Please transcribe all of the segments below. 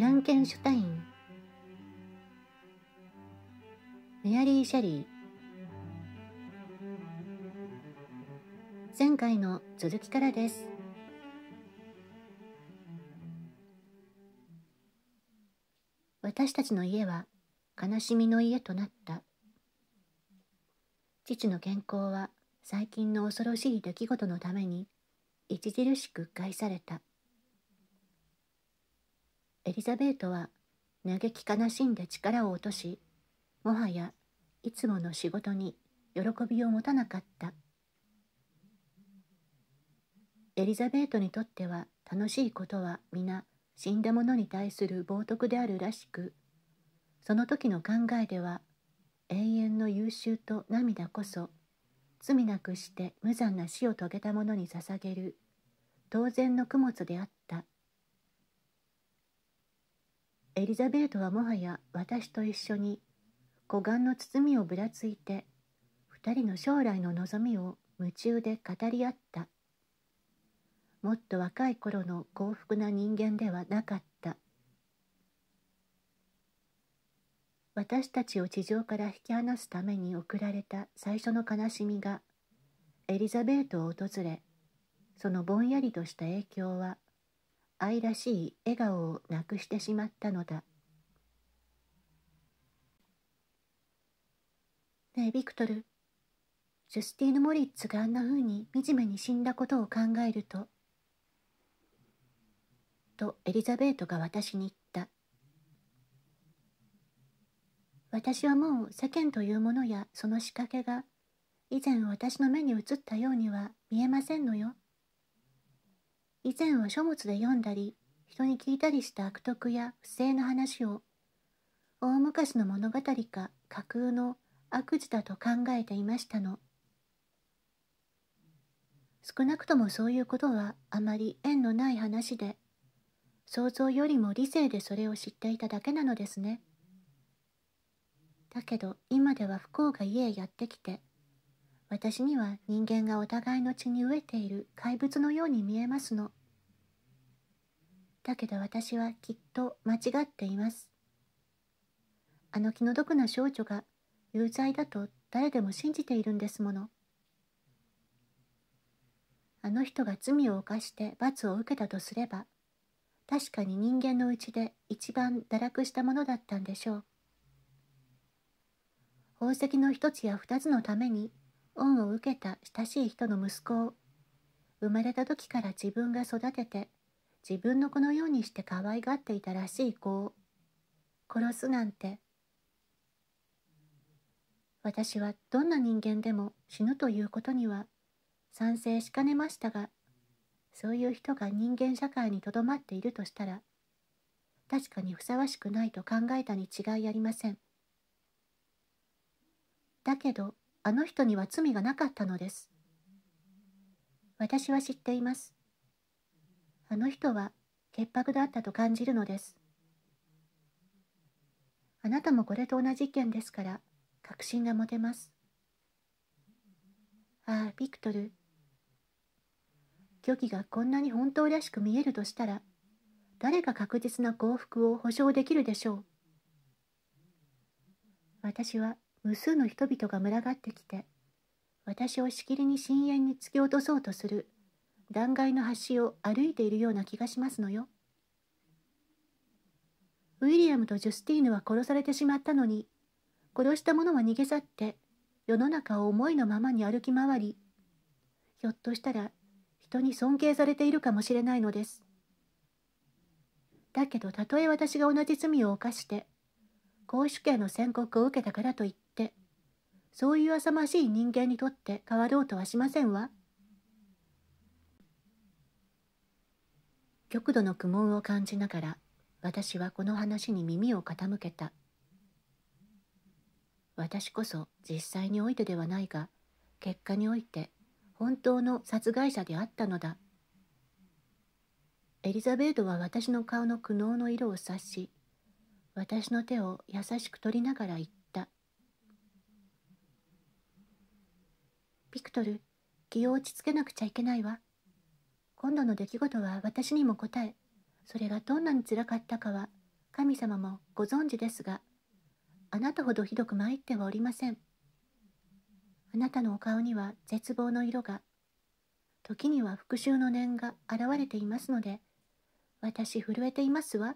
ランケンシュタインメアリー・シェリー前回の続きからです私たちの家は悲しみの家となった父の健康は最近の恐ろしい出来事のために著しく害されたエリザベートは嘆き悲しんで力を落としもはやいつもの仕事に喜びを持たなかったエリザベートにとっては楽しいことは皆死んだ者に対する冒涜であるらしくその時の考えでは永遠の優秀と涙こそ罪なくして無残な死を遂げた者に捧げる当然の供物であっエリザベートはもはや私と一緒に湖岸の包みをぶらついて二人の将来の望みを夢中で語り合ったもっと若い頃の幸福な人間ではなかった私たちを地上から引き離すために送られた最初の悲しみがエリザベートを訪れそのぼんやりとした影響は愛らしい笑顔をなくしてしまったのだねえビクトルジュスティーヌ・モリッツがあんな風に惨めに死んだことを考えるととエリザベートが私に言った私はもう世間というものやその仕掛けが以前私の目に映ったようには見えませんのよ以前は書物で読んだり人に聞いたりした悪徳や不正の話を大昔の物語か架空の悪事だと考えていましたの少なくともそういうことはあまり縁のない話で想像よりも理性でそれを知っていただけなのですねだけど今では不幸が家へやってきて私には人間がお互いの血に飢えている怪物のように見えますの。だけど私はきっと間違っています。あの気の毒な少女が有罪だと誰でも信じているんですもの。あの人が罪を犯して罰を受けたとすれば、確かに人間のうちで一番堕落したものだったんでしょう。宝石の一つや二つのために恩を受けた親しい人の息子を生まれた時から自分が育てて自分の子のようにして可愛がっていたらしい子を殺すなんて私はどんな人間でも死ぬということには賛成しかねましたがそういう人が人間社会にとどまっているとしたら確かにふさわしくないと考えたに違いありませんだけどあの人には罪がなかったのです。私は知っています。あの人は潔白だったと感じるのです。あなたもこれと同じ意見ですから、確信が持てます。ああ、ビクトル。虚偽がこんなに本当らしく見えるとしたら、誰が確実な幸福を保証できるでしょう。私は無数の人々が群がってきて私をしきりに深淵に突き落とそうとする断崖の端を歩いているような気がしますのよウィリアムとジュスティーヌは殺されてしまったのに殺した者は逃げ去って世の中を思いのままに歩き回りひょっとしたら人に尊敬されているかもしれないのですだけどたとえ私が同じ罪を犯して公主刑の宣告を受けたからといってそういう浅ましい人間にとって変わろうとはしませんわ。極度の苦悶を感じながら私はこの話に耳を傾けた私こそ実際においてではないが結果において本当の殺害者であったのだエリザベートは私の顔の苦悩の色を察し私の手を優しく取りながら言ったビクトル気を落ち着けなくちゃいけないわ今度の出来事は私にも答えそれがどんなにつらかったかは神様もご存知ですがあなたほどひどく参ってはおりませんあなたのお顔には絶望の色が時には復讐の念が現れていますので私震えていますわ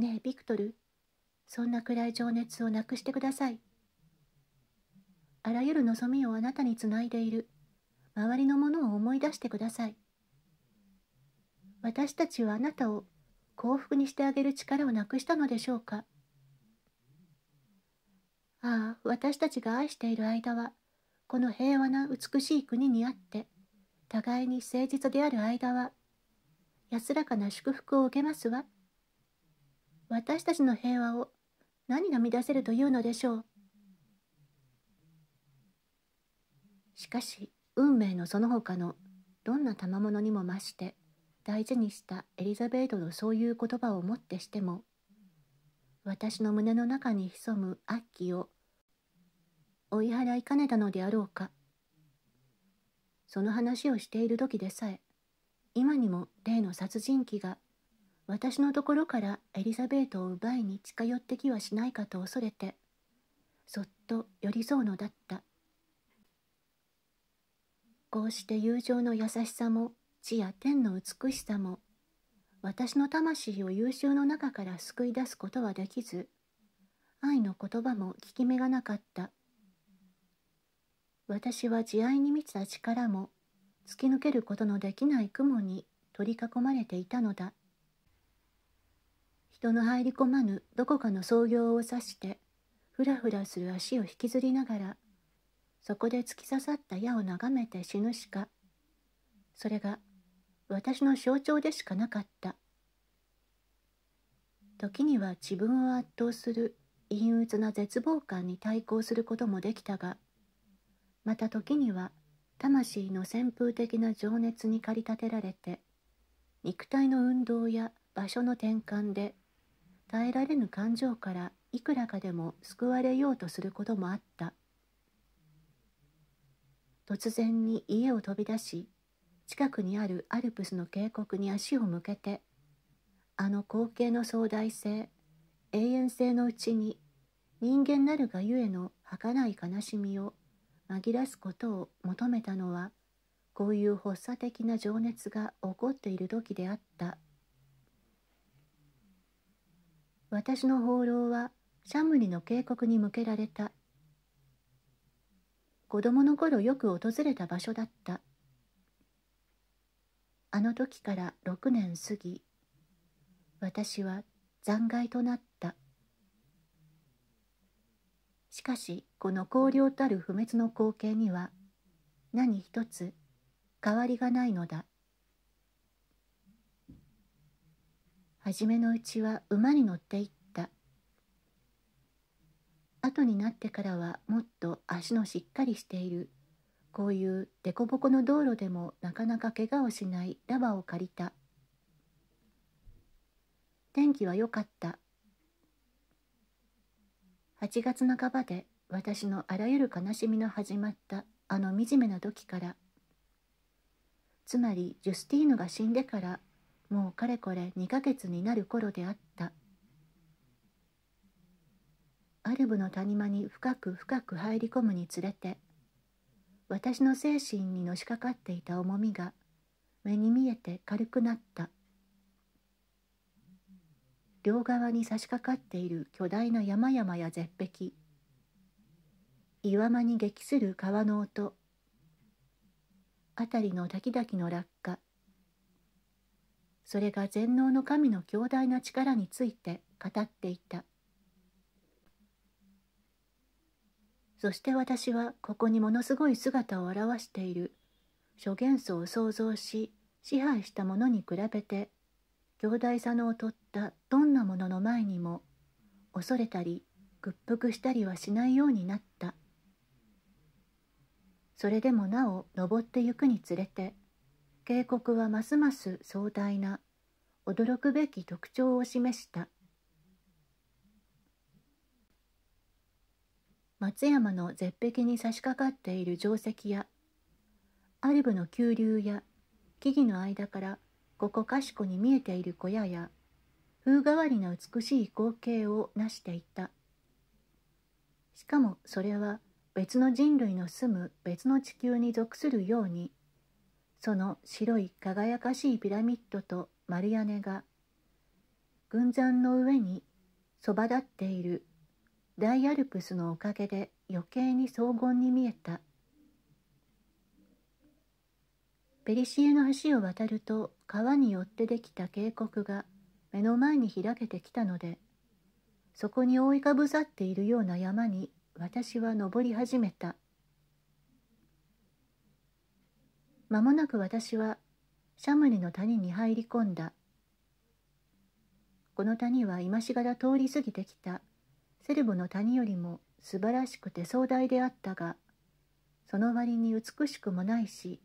ねえビクトルそんな暗い情熱をなくしてくださいあらゆる望みをあなたにつないでいる周りのものを思い出してください私たちはあなたを幸福にしてあげる力をなくしたのでしょうかああ私たちが愛している間はこの平和な美しい国にあって互いに誠実である間は安らかな祝福を受けますわ私たちの平和を何が乱せるというのでしょうしかし運命のその他のどんな賜物にも増して大事にしたエリザベートのそういう言葉をもってしても私の胸の中に潜む悪鬼を追い払いかねたのであろうかその話をしている時でさえ今にも例の殺人鬼が私のところからエリザベートを奪いに近寄ってきはしないかと恐れてそっと寄り添うのだったこうして友情の優しさも地や天の美しさも私の魂を優秀の中から救い出すことはできず愛の言葉も効き目がなかった私は慈愛に満ちた力も突き抜けることのできない雲に取り囲まれていたのだ人の入り込まぬどこかの創業を指してふらふらする足を引きずりながらそこで突き刺さった矢を眺めて死ぬしかそれが私の象徴でしかなかった時には自分を圧倒する陰鬱な絶望感に対抗することもできたがまた時には魂の旋風的な情熱に駆り立てられて肉体の運動や場所の転換で耐えられぬ感情からいくらかでも救われようとすることもあった。突然に家を飛び出し近くにあるアルプスの渓谷に足を向けてあの光景の壮大性永遠性のうちに人間なるがゆえの儚い悲しみを紛らすことを求めたのはこういう発作的な情熱が起こっている時であった私の放浪はシャムリの渓谷に向けられた子供の頃よく訪れた場所だったあの時から6年過ぎ私は残骸となったしかしこの荒涼たる不滅の光景には何一つ変わりがないのだ初めのうちは馬に乗っていった後になってからはもっと足のしっかりしているこういうデコボコの道路でもなかなか怪我をしないラバを借りた天気は良かった8月半ばで私のあらゆる悲しみの始まったあの惨めな時からつまりジュスティーヌが死んでからもうかれこれ2ヶ月になる頃であった。アルブの谷間に深く深く入り込むにつれて私の精神にのしかかっていた重みが目に見えて軽くなった両側に差し掛かっている巨大な山々や絶壁岩間に激する川の音辺りの滝々の落下それが全能の神の強大な力について語っていた。そして私はここにものすごい姿を現している諸元素を創造し支配したものに比べて強大さの取ったどんなものの前にも恐れたり屈服したりはしないようになったそれでもなお登ってゆくにつれて警告はますます壮大な驚くべき特徴を示した松山の絶壁に差し掛かっている定石やアルブの急流や木々の間からここかしこに見えている小屋や風変わりな美しい光景を成していたしかもそれは別の人類の住む別の地球に属するようにその白い輝かしいピラミッドと丸屋根が群山の上にそば立っている大アルプスのおかげで余計に荘厳に見えたペリシエの橋を渡ると川によってできた渓谷が目の前に開けてきたのでそこに覆いかぶさっているような山に私は登り始めた間もなく私はシャムリの谷に入り込んだこの谷は今しがら通り過ぎてきたセルブの谷よりも素晴らしくて壮大であったがその割に美しくもないし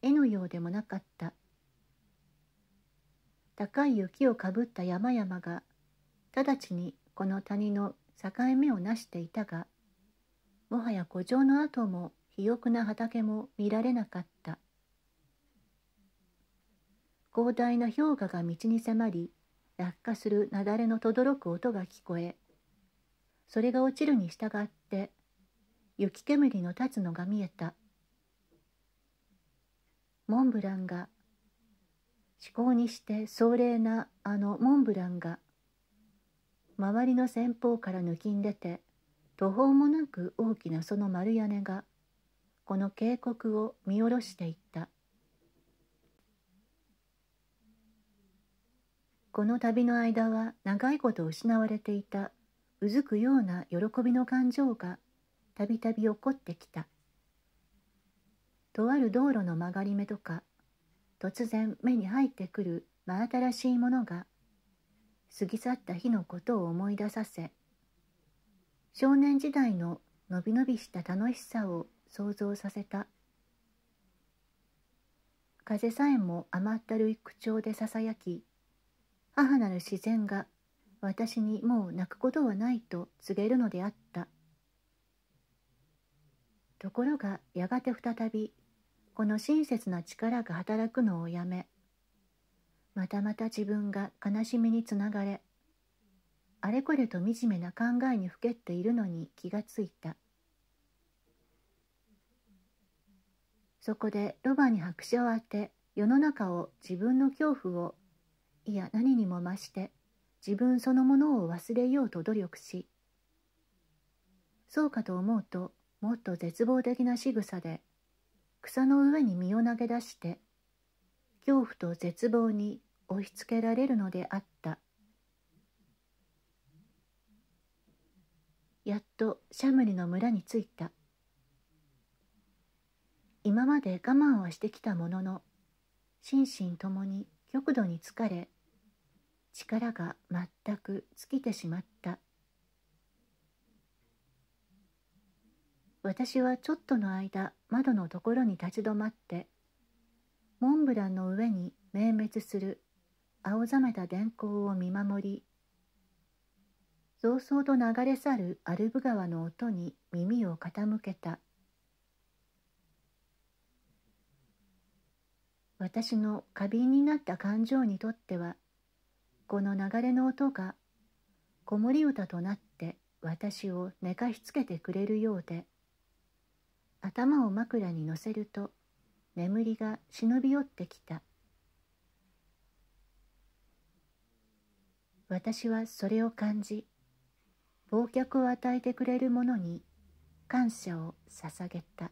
絵のようでもなかった高い雪をかぶった山々が直ちにこの谷の境目をなしていたがもはや古城の跡も肥沃な畑も見られなかった広大な氷河が道に迫り落下する雪崩のとどろく音が聞こえそれが落ちるに従って雪煙の立つのが見えたモンブランが至高にして壮麗なあのモンブランが周りの先方から抜きん出て途方もなく大きなその丸屋根がこの渓谷を見下ろしていったこの旅の間は長いこと失われていたうずくような喜びの感情がたびたび起こってきたとある道路の曲がり目とか突然目に入ってくる真新しいものが過ぎ去った日のことを思い出させ少年時代ののびのびした楽しさを想像させた風さえも甘ったるい口調でささやき母なる自然が私にもう泣くことはないと告げるのであったところがやがて再びこの親切な力が働くのをやめまたまた自分が悲しみにつながれあれこれと惨めな考えにふけっているのに気がついたそこでロバに拍車を当て世の中を自分の恐怖をいや何にも増して自分そのものを忘れようと努力しそうかと思うともっと絶望的な仕草で草の上に身を投げ出して恐怖と絶望に押し付けられるのであったやっとシャムリの村に着いた今まで我慢はしてきたものの心身ともに極度に疲れ力が全く尽きてしまった私はちょっとの間窓のところに立ち止まってモンブランの上に明滅する青ざめた電光を見守り早々と流れ去るアルブ川の音に耳を傾けた私の過敏になった感情にとってはこの流れの音が子守歌となって私を寝かしつけてくれるようで頭を枕に乗せると眠りが忍び寄ってきた私はそれを感じ忘却を与えてくれるものに感謝を捧げた。